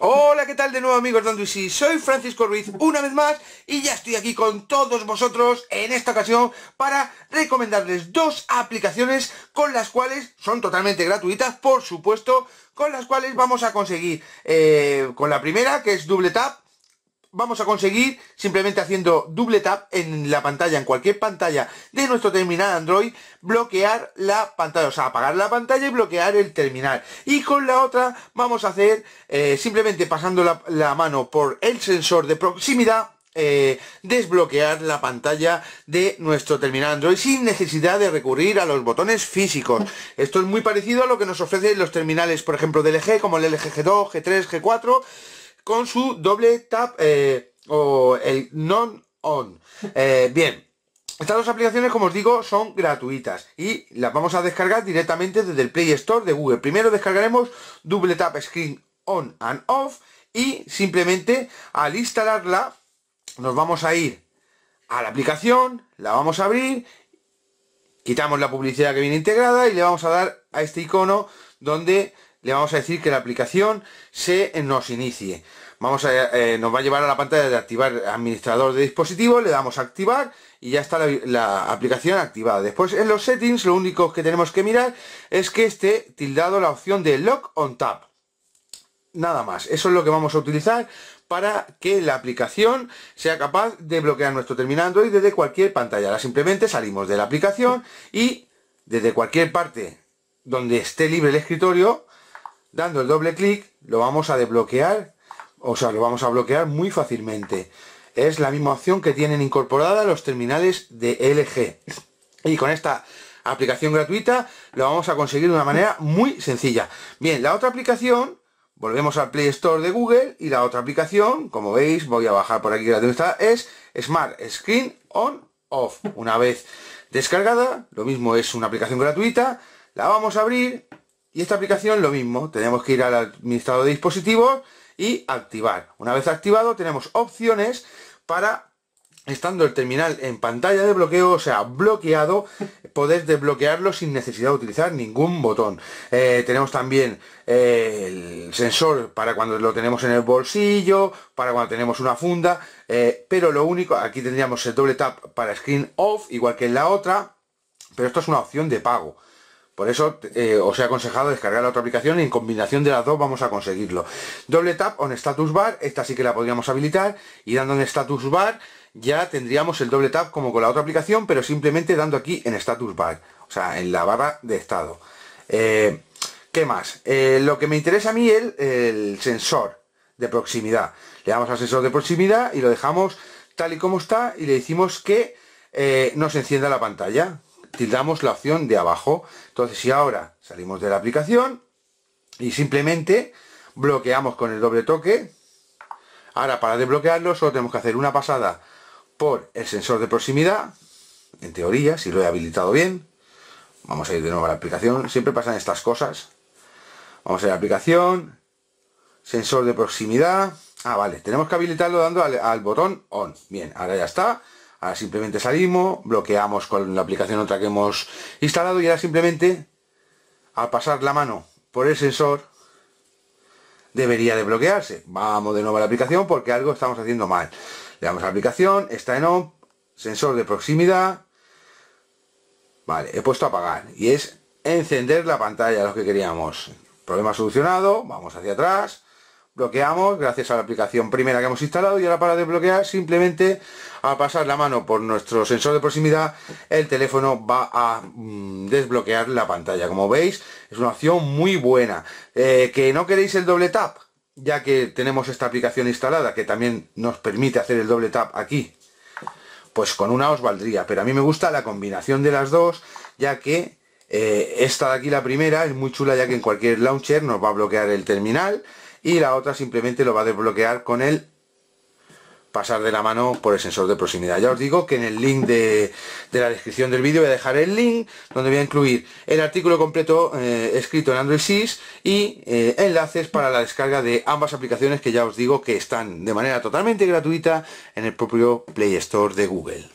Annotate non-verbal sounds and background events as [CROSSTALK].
Hola, ¿qué tal de nuevo amigos de si Soy Francisco Ruiz una vez más y ya estoy aquí con todos vosotros en esta ocasión para recomendarles dos aplicaciones con las cuales son totalmente gratuitas, por supuesto, con las cuales vamos a conseguir eh, con la primera que es Double Tap vamos a conseguir simplemente haciendo doble tap en la pantalla, en cualquier pantalla de nuestro terminal Android, bloquear la pantalla, o sea, apagar la pantalla y bloquear el terminal. Y con la otra vamos a hacer eh, simplemente pasando la, mano por el sensor de proximidad. Eh, desbloquear la pantalla de nuestro terminal Android sin necesidad de recurrir a los botones físicos esto es muy parecido a lo que nos ofrecen los terminales por ejemplo de LG e como el LG G2, G3, G4 con su doble tap eh, o el non-on. Eh, bien. Estas dos aplicaciones, como os digo, son gratuitas y las vamos a descargar directamente desde el Play Store de Google. Primero descargaremos doble Tap Screen On and Off y simplemente al instalarla nos vamos a ir a la aplicación, la vamos a abrir, quitamos la publicidad que viene integrada y le vamos a dar a este icono donde le vamos a decir que la aplicación se nos inicie. Vamos a, eh, nos va a llevar a la pantalla de activar administrador de dispositivo, le damos a activar y ya está la, la, aplicación activada. Después en los settings lo único que tenemos que mirar es que esté tildado la opción de Lock on Tap. Nada más, eso es lo que vamos a utilizar para que la aplicación sea capaz de bloquear nuestro terminal y desde cualquier pantalla. Ahora simplemente salimos de la aplicación y desde cualquier parte donde esté libre el escritorio, dando el doble clic lo vamos a desbloquear o sea lo vamos a bloquear muy fácilmente es la misma opción que tienen incorporada los terminales de LG y con esta aplicación gratuita lo vamos a conseguir de una manera muy sencilla bien la otra aplicación volvemos al Play Store de Google y la otra aplicación como veis voy a bajar por aquí la es Smart Screen On Off una vez descargada lo mismo es una aplicación gratuita la vamos a abrir y esta aplicación lo mismo, tenemos que ir al administrador de dispositivos y activar. Una vez activado tenemos opciones para, estando el terminal en pantalla de bloqueo, o sea, bloqueado, [LAUGHS] poder desbloquearlo sin necesidad de utilizar ningún botón. Eh, tenemos también eh, el sensor para cuando lo tenemos en el bolsillo, para cuando tenemos una funda, eh, pero lo único, aquí tendríamos el doble tap para screen off, igual que en la otra, pero esto es una opción de pago. Por eso eh, os he aconsejado descargar la otra aplicación y en combinación de las dos vamos a conseguirlo. Doble tap on status bar, esta sí que la podríamos habilitar y dando en status bar ya tendríamos el doble tap como con la otra aplicación, pero simplemente dando aquí en status bar, o sea, en la barra de estado. Eh, ¿Qué más? Eh, lo que me interesa a mí es el, el sensor de proximidad. Le damos al sensor de proximidad y lo dejamos tal y como está y le decimos que nos encienda la pantalla tildamos la opción de abajo. Entonces, si ahora salimos de la aplicación y simplemente bloqueamos con el doble toque, ahora para desbloquearlo solo tenemos que hacer una pasada por el sensor de proximidad, en teoría, si lo he habilitado bien. Vamos a ir de nuevo a la aplicación, siempre pasan estas cosas. Vamos a la aplicación, sensor de proximidad. Ah, vale, tenemos que habilitarlo dando al, al botón on. Bien, ahora ya está. Ahora simplemente salimos, bloqueamos con la aplicación otra que hemos instalado y ahora simplemente al pasar la mano por el sensor debería de bloquearse. Vamos de nuevo a la aplicación porque algo estamos haciendo mal. Le damos a la aplicación, está en on, sensor de proximidad. Vale, he puesto a apagar y es encender la pantalla, lo que queríamos. Problema solucionado, vamos hacia atrás bloqueamos gracias a la aplicación primera que hemos instalado y ahora para desbloquear simplemente a pasar la mano por nuestro sensor de proximidad el teléfono va a mm, desbloquear la pantalla como veis es una opción muy buena eh, que no queréis el doble tap ya que tenemos esta aplicación instalada que también nos permite hacer el doble tap aquí pues con una os valdría pero a mí me gusta la combinación de las dos ya que eh, esta de aquí la primera es muy chula ya que en cualquier launcher nos va a bloquear el terminal y la otra simplemente lo va a desbloquear con el pasar de la mano por el sensor de proximidad. Ya os digo que en el link de, la descripción del vídeo voy a dejar el link donde voy a incluir el artículo completo eh, escrito en Android 6 y eh, enlaces para la descarga de ambas aplicaciones que ya os digo que están de manera totalmente gratuita en el propio Play Store de Google.